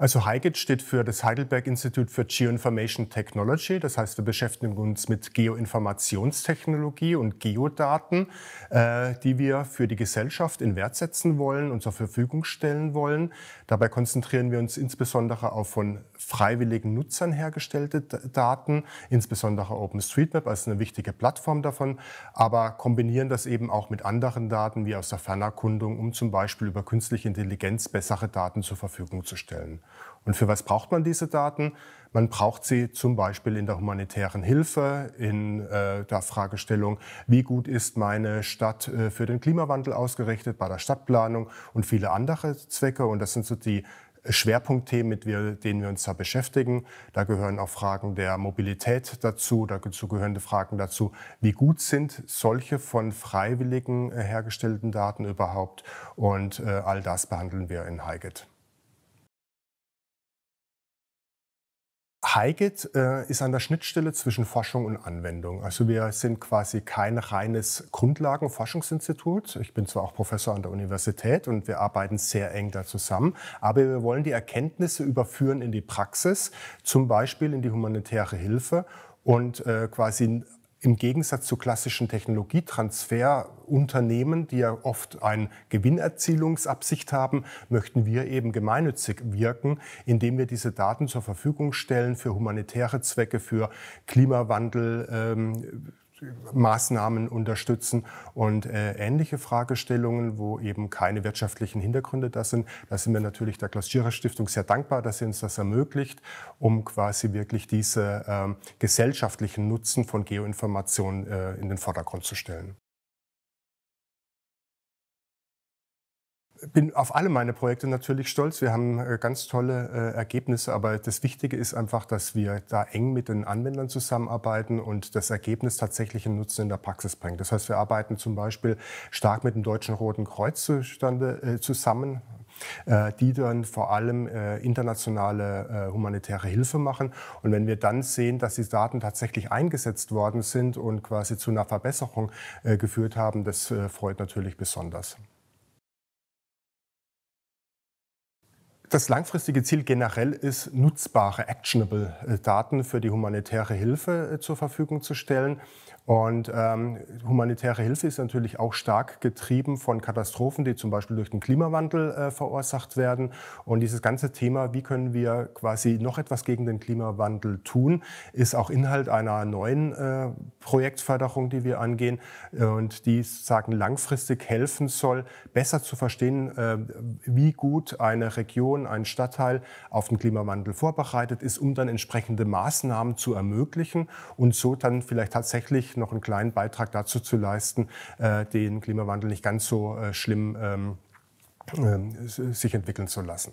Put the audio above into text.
Also HIGET steht für das Heidelberg Institute for Geoinformation Technology. Das heißt, wir beschäftigen uns mit Geoinformationstechnologie und Geodaten, äh, die wir für die Gesellschaft in Wert setzen wollen und zur Verfügung stellen wollen. Dabei konzentrieren wir uns insbesondere auf von freiwilligen Nutzern hergestellte Daten, insbesondere OpenStreetMap als eine wichtige Plattform davon, aber kombinieren das eben auch mit anderen Daten wie aus der Fernerkundung, um zum Beispiel über künstliche Intelligenz bessere Daten zur Verfügung zu stellen. Und für was braucht man diese Daten? Man braucht sie zum Beispiel in der humanitären Hilfe, in äh, der Fragestellung, wie gut ist meine Stadt äh, für den Klimawandel ausgerichtet, bei der Stadtplanung und viele andere Zwecke. Und das sind so die Schwerpunktthemen, mit denen wir uns da beschäftigen. Da gehören auch Fragen der Mobilität dazu, dazu gehören die Fragen dazu, wie gut sind solche von Freiwilligen äh, hergestellten Daten überhaupt. Und äh, all das behandeln wir in HIGET. Highgit äh, ist an der Schnittstelle zwischen Forschung und Anwendung. Also wir sind quasi kein reines Grundlagenforschungsinstitut. Ich bin zwar auch Professor an der Universität und wir arbeiten sehr eng da zusammen, aber wir wollen die Erkenntnisse überführen in die Praxis, zum Beispiel in die humanitäre Hilfe und äh, quasi im Gegensatz zu klassischen Technologietransferunternehmen, die ja oft eine Gewinnerzielungsabsicht haben, möchten wir eben gemeinnützig wirken, indem wir diese Daten zur Verfügung stellen für humanitäre Zwecke, für Klimawandel. Ähm, Maßnahmen unterstützen und äh, ähnliche Fragestellungen, wo eben keine wirtschaftlichen Hintergründe da sind. Da sind wir natürlich der Klaus-Stiftung sehr dankbar, dass sie uns das ermöglicht, um quasi wirklich diese äh, gesellschaftlichen Nutzen von Geoinformationen äh, in den Vordergrund zu stellen. bin auf alle meine Projekte natürlich stolz. Wir haben äh, ganz tolle äh, Ergebnisse, aber das Wichtige ist einfach, dass wir da eng mit den Anwendern zusammenarbeiten und das Ergebnis tatsächlich einen Nutzen in der Praxis bringt. Das heißt, wir arbeiten zum Beispiel stark mit dem Deutschen Roten Kreuz zustande, äh, zusammen äh, die dann vor allem äh, internationale äh, humanitäre Hilfe machen. Und wenn wir dann sehen, dass die Daten tatsächlich eingesetzt worden sind und quasi zu einer Verbesserung äh, geführt haben, das äh, freut natürlich besonders. Das langfristige Ziel generell ist, nutzbare, actionable äh, Daten für die humanitäre Hilfe äh, zur Verfügung zu stellen. Und ähm, humanitäre Hilfe ist natürlich auch stark getrieben von Katastrophen, die zum Beispiel durch den Klimawandel äh, verursacht werden. Und dieses ganze Thema, wie können wir quasi noch etwas gegen den Klimawandel tun, ist auch Inhalt einer neuen äh, Projektförderung, die wir angehen und die sagen langfristig helfen soll, besser zu verstehen, äh, wie gut eine Region Region, einen Stadtteil auf den Klimawandel vorbereitet ist, um dann entsprechende Maßnahmen zu ermöglichen und so dann vielleicht tatsächlich noch einen kleinen Beitrag dazu zu leisten, äh, den Klimawandel nicht ganz so äh, schlimm ähm, ähm, sich entwickeln zu lassen.